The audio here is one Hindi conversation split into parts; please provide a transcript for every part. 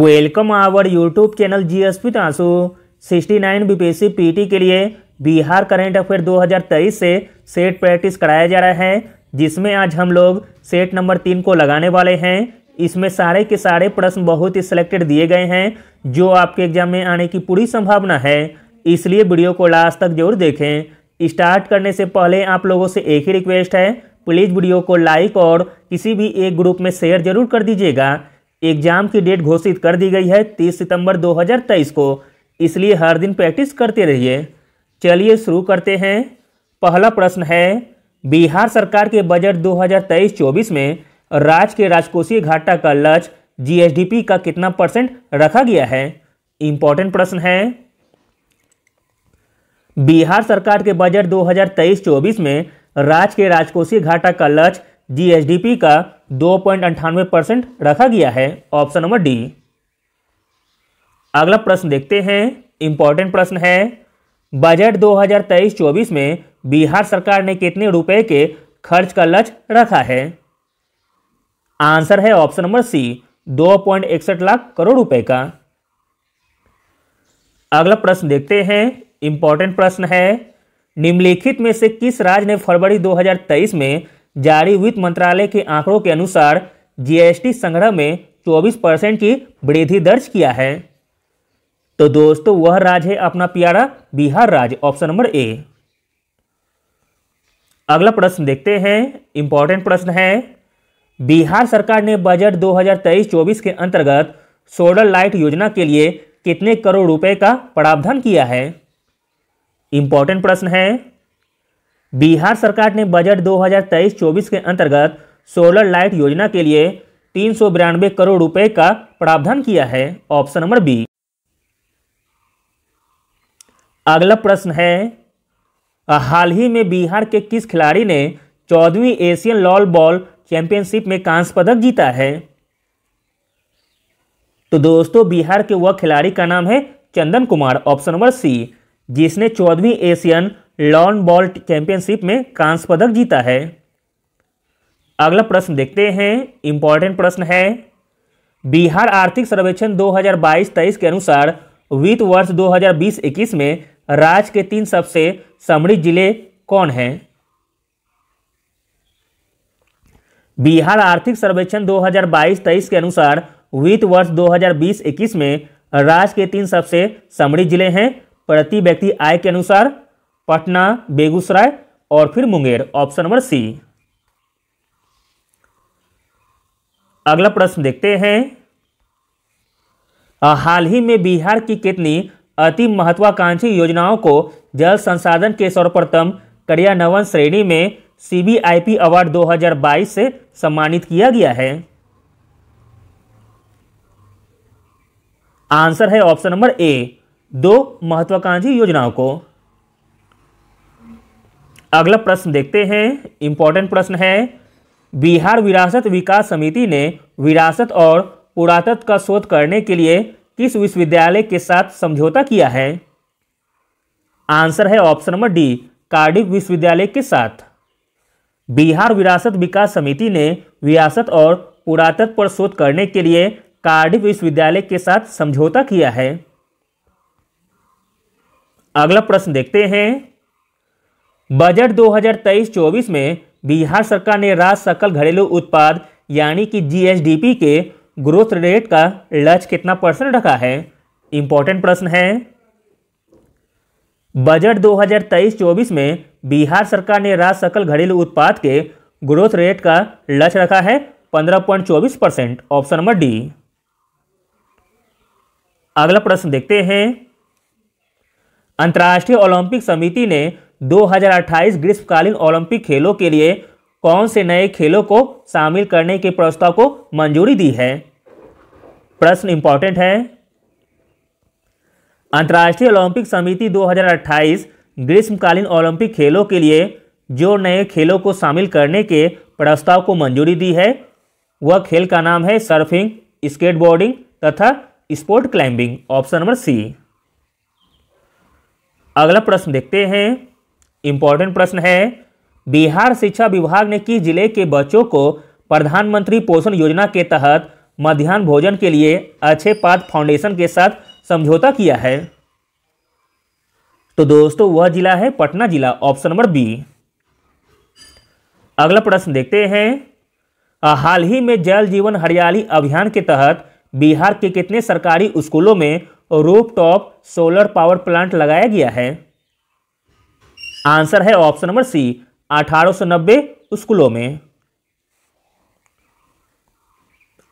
welcome our YouTube channel G S P तांसू sixty nine B P S C P T लिए बिहार करेंट अफेयर 2023 से सेट प्रैक्टिस कराया जा रहा है जिसमें आज हम लोग सेट नंबर तीन को लगाने वाले हैं इसमें सारे के सारे प्रश्न बहुत ही सिलेक्टेड दिए गए हैं जो आपके एग्जाम में आने की पूरी संभावना है इसलिए वीडियो को लास्ट तक जरूर देखें स्टार्ट करने से पहले आप लोगों से एक ही रिक्वेस्ट है प्लीज़ वीडियो को लाइक और किसी भी एक ग्रुप में शेयर जरूर कर दीजिएगा एग्जाम की डेट घोषित कर दी गई है 30 सितंबर 2023 को इसलिए हर दिन प्रैक्टिस करते रहिए चलिए शुरू करते हैं पहला प्रश्न है बिहार सरकार के बजट 2023-24 में राज्य के राजकोषीय घाटा का लक्ष्य जीएसडीपी का कितना परसेंट रखा गया है इंपॉर्टेंट प्रश्न है बिहार सरकार के बजट 2023-24 में राज्य के राजकोषीय घाटा का लक्ष्य जीएसडीपी का दो पॉइंट अंठानवे परसेंट रखा गया है ऑप्शन नंबर डी अगला प्रश्न देखते हैं इंपॉर्टेंट प्रश्न है बजट 2023-24 में बिहार सरकार ने कितने रुपए के खर्च का लक्ष्य रखा है आंसर है ऑप्शन नंबर सी दो पॉइंट इकसठ लाख करोड़ रुपए का अगला प्रश्न देखते हैं इंपॉर्टेंट प्रश्न है निम्नलिखित में से किस राज्य ने फरवरी 2023 में जारी वित्त मंत्रालय के आंकड़ों के अनुसार जीएसटी संग्रह में 24 परसेंट की वृद्धि दर्ज किया है तो दोस्तों वह राज्य है अपना प्यारा बिहार राज्य ऑप्शन नंबर ए अगला प्रश्न देखते हैं इंपॉर्टेंट प्रश्न है बिहार सरकार ने बजट 2023-24 के अंतर्गत सोलर लाइट योजना के लिए कितने करोड़ रुपए का प्रावधान किया है इंपॉर्टेंट प्रश्न है बिहार सरकार ने बजट 2023-24 के अंतर्गत सोलर लाइट योजना के लिए तीन करोड़ रुपए का प्रावधान किया है ऑप्शन नंबर बी अगला प्रश्न है हाल ही में बिहार के किस खिलाड़ी ने चौदहवीं एशियन लॉल बॉल चैंपियनशिप में कांस्य पदक जीता है तो दोस्तों बिहार के वह खिलाड़ी का नाम है Chandan Kumar option number C जिसने चौदहवीं एशियन लॉन बॉल चैंपियनशिप में कांस्य पदक जीता है अगला प्रश्न देखते हैं इंपॉर्टेंट प्रश्न है बिहार आर्थिक सर्वेक्षण 2022-23 के अनुसार वित्त वर्ष 2020-21 में राज्य के तीन सबसे समृद्ध जिले कौन हैं बिहार आर्थिक सर्वेक्षण 2022-23 के अनुसार वित्त वर्ष 2020-21 में राज्य के तीन सबसे समृद्ध जिले हैं प्रति व्यक्ति आय के अनुसार पटना बेगूसराय और फिर मुंगेर ऑप्शन नंबर सी अगला प्रश्न देखते हैं हाल ही में बिहार की कितनी अति महत्वाकांक्षी योजनाओं को जल संसाधन के सर्वप्रथम करियानवन श्रेणी में सीबीआईपी अवार्ड 2022 से सम्मानित किया गया है आंसर है ऑप्शन नंबर ए दो महत्वाकांक्षी योजनाओं को अगला प्रश्न देखते हैं इंपॉर्टेंट प्रश्न है बिहार विरासत विकास समिति ने विरासत और पुरातत्व का शोध करने के लिए किस विश्वविद्यालय के साथ समझौता किया है आंसर है ऑप्शन नंबर डी कार्डिक विश्वविद्यालय के साथ बिहार विरासत विकास समिति ने विरासत और पुरातत्व पर शोध करने के लिए कार्डिक विश्वविद्यालय के साथ समझौता किया है अगला प्रश्न देखते हैं बजट 2023-24 में बिहार सरकार ने राज्य सकल घरेलू उत्पाद यानी कि जीएसडीपी के ग्रोथ रेट का लक्ष्य कितना परसेंट रखा है इंपॉर्टेंट प्रश्न है बजट 2023-24 में बिहार सरकार ने राज्य सकल घरेलू उत्पाद के ग्रोथ रेट का लक्ष्य रखा है 15.24 परसेंट ऑप्शन नंबर डी अगला प्रश्न देखते हैं अंतर्राष्ट्रीय ओलंपिक समिति ने 2028 ग्रीष्मकालीन ओलंपिक खेलों के लिए कौन से नए खेलों को शामिल करने के प्रस्ताव को मंजूरी दी है प्रश्न इंपॉर्टेंट है अंतर्राष्ट्रीय ओलंपिक समिति 2028 ग्रीष्मकालीन ओलंपिक खेलों के लिए जो नए खेलों को शामिल करने के प्रस्ताव को मंजूरी दी है वह खेल का नाम है सर्फिंग स्केटबोर्डिंग तथा sport climbing option number C अगला प्रश्न देखते हैं इंपॉर्टेंट प्रश्न है बिहार शिक्षा विभाग ने किस जिले के बच्चों को प्रधानमंत्री पोषण योजना के तहत मध्यान्ह भोजन के लिए अच्छे पात फाउंडेशन के साथ समझौता किया है तो दोस्तों वह जिला है पटना जिला ऑप्शन नंबर बी अगला प्रश्न देखते हैं हाल ही में जल जीवन हरियाली अभियान के तहत बिहार के कितने सरकारी स्कूलों में रूप टॉप सोलर पावर प्लांट लगाया गया है आंसर है ऑप्शन नंबर सी 1890 स्कूलों में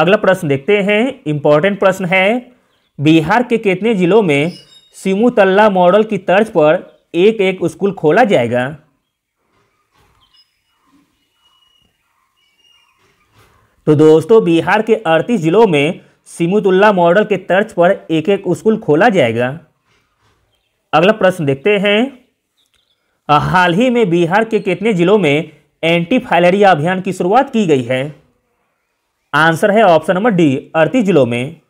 अगला प्रश्न देखते हैं इंपॉर्टेंट प्रश्न है बिहार के कितने जिलों में सिमुतल्ला मॉडल की तर्ज पर एक एक स्कूल खोला जाएगा तो दोस्तों बिहार के अड़तीस जिलों में सिमुतुल्ला मॉडल के तर्ज पर एक एक स्कूल खोला जाएगा अगला प्रश्न देखते हैं हाल ही में बिहार के कितने जिलों में एंटी फाइलेरिया अभियान की शुरुआत की गई है आंसर है ऑप्शन नंबर डी अड़तीस जिलों में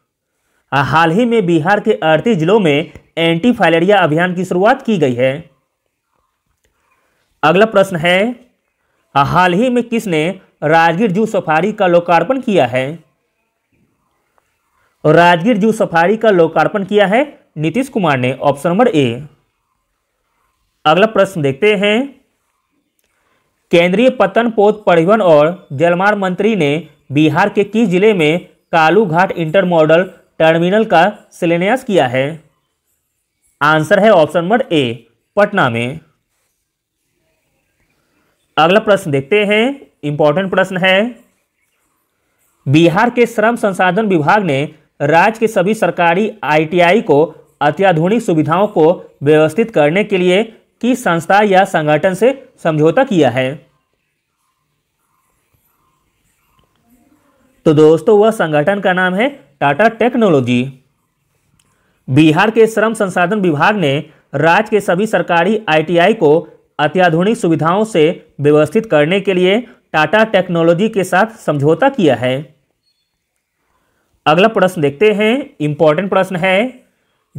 हाल ही में बिहार के अड़तीस जिलों में एंटी फाइलेरिया अभियान की शुरुआत की गई है अगला प्रश्न है हाल ही में किसने राजगीर जू सफारी का लोकार्पण किया है राजगीर जू सफारी का लोकार्पण किया है नीतीश कुमार ने ऑप्शन नंबर ए अगला प्रश्न देखते हैं केंद्रीय पतन पोत परिवहन और जलमार्ग मंत्री ने बिहार के किस जिले में कालूघाट इंटर मॉडल टर्मिनल का शिलान्यास किया है आंसर है ऑप्शन नंबर ए पटना में अगला प्रश्न देखते हैं इंपॉर्टेंट प्रश्न है बिहार के श्रम संसाधन विभाग ने राज्य के सभी सरकारी आईटीआई को अत्याधुनिक सुविधाओं को व्यवस्थित करने के लिए की संस्था या संगठन से समझौता किया है तो दोस्तों वह संगठन का नाम है टाटा टेक्नोलॉजी बिहार के श्रम संसाधन विभाग ने राज्य के सभी सरकारी आईटीआई को अत्याधुनिक सुविधाओं से व्यवस्थित करने के लिए टाटा टेक्नोलॉजी के साथ समझौता किया है अगला प्रश्न देखते हैं इंपॉर्टेंट प्रश्न है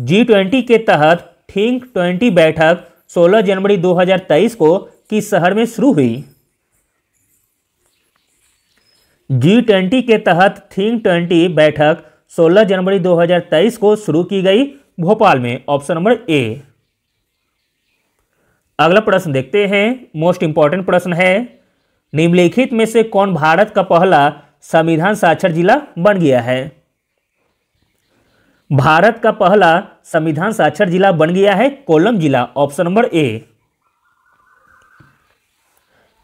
जी ट्वेंटी के तहत थिंक ट्वेंटी बैठक 16 जनवरी 2023 को किस शहर में शुरू हुई जी ट्वेंटी के तहत थिंक ट्वेंटी बैठक 16 जनवरी 2023 को शुरू की गई भोपाल में ऑप्शन नंबर ए अगला प्रश्न देखते हैं मोस्ट इंपॉर्टेंट प्रश्न है निम्नलिखित में से कौन भारत का पहला संविधान साक्षर जिला बन गया है भारत का पहला संविधान साक्षर जिला बन गया है कोलम जिला ऑप्शन नंबर ए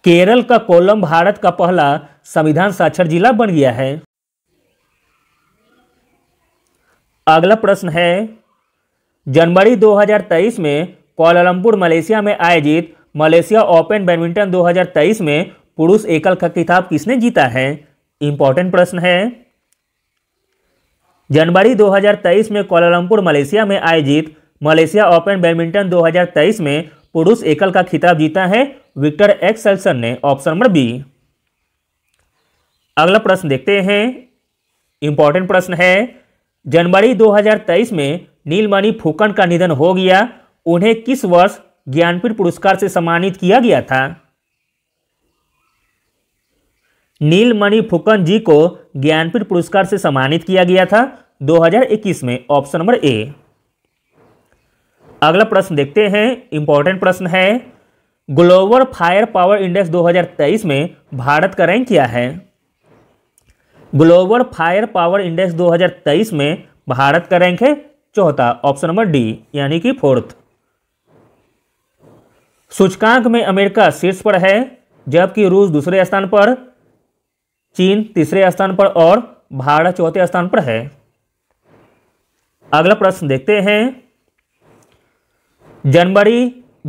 केरल का कोलम भारत का पहला संविधान साक्षर जिला बन गया है अगला प्रश्न है जनवरी 2023 में कोलालमपुर मलेशिया में आयोजित मलेशिया ओपन बैडमिंटन 2023 में पुरुष एकल का खिताब किसने जीता है इंपॉर्टेंट प्रश्न है जनवरी 2023 में कोलालमपुर मलेशिया में आयोजित मलेशिया ओपन बैडमिंटन 2023 में पुरुष एकल का खिताब जीता है विक्टर एक्सलसन ने ऑप्शन नंबर बी अगला प्रश्न देखते हैं इंपॉर्टेंट प्रश्न है जनवरी 2023 में नीलमणि फुकन का निधन हो गया उन्हें किस वर्ष ज्ञानपीठ पुरस्कार से सम्मानित किया गया था नीलमणि फुकन जी को ज्ञानपीठ पुरस्कार से सम्मानित किया गया था 2021 में ऑप्शन नंबर ए अगला प्रश्न देखते हैं इंपॉर्टेंट प्रश्न है ग्लोबल फायर पावर इंडेक्स 2023 में भारत का रैंक क्या है ग्लोबल फायर पावर इंडेक्स 2023 में भारत का रैंक है चौथा ऑप्शन नंबर डी यानी कि फोर्थ सूचकांक में अमेरिका शीर्ष पर है जबकि रूस दूसरे स्थान पर चीन तीसरे स्थान पर और भारत चौथे स्थान पर है अगला प्रश्न देखते हैं जनवरी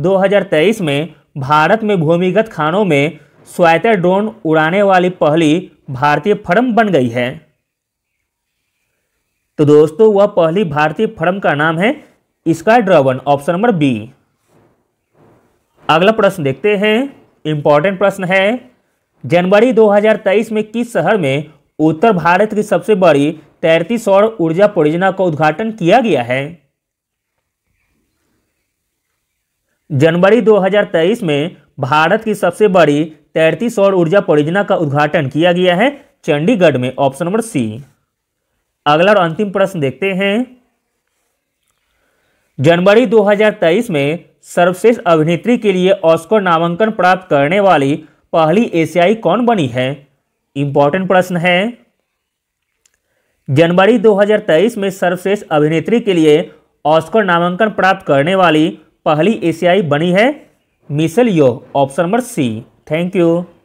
2023 में भारत में भूमिगत खानों में स्वायत्त ड्रोन उड़ाने वाली पहली भारतीय फर्म बन गई है तो दोस्तों वह पहली भारतीय फर्म का नाम है स्काई ड्रवन ऑप्शन नंबर बी अगला प्रश्न देखते हैं इंपॉर्टेंट प्रश्न है जनवरी 2023 में किस शहर में उत्तर भारत की सबसे बड़ी तैरती सौर ऊर्जा परियोजना का उद्घाटन किया गया है जनवरी 2023 में भारत की सबसे बड़ी तैरती सौर ऊर्जा परियोजना का उद्घाटन किया गया है चंडीगढ़ में ऑप्शन नंबर सी अगला और अंतिम प्रश्न देखते हैं जनवरी 2023 में सर्वश्रेष्ठ अभिनेत्री के लिए ऑस्कर नामांकन प्राप्त करने वाली पहली एशियाई कौन बनी है इंपॉर्टेंट प्रश्न है जनवरी 2023 में सर्वश्रेष्ठ अभिनेत्री के लिए ऑस्कर नामांकन प्राप्त करने वाली पहली एशियाई बनी है मिसल यो option number C thank you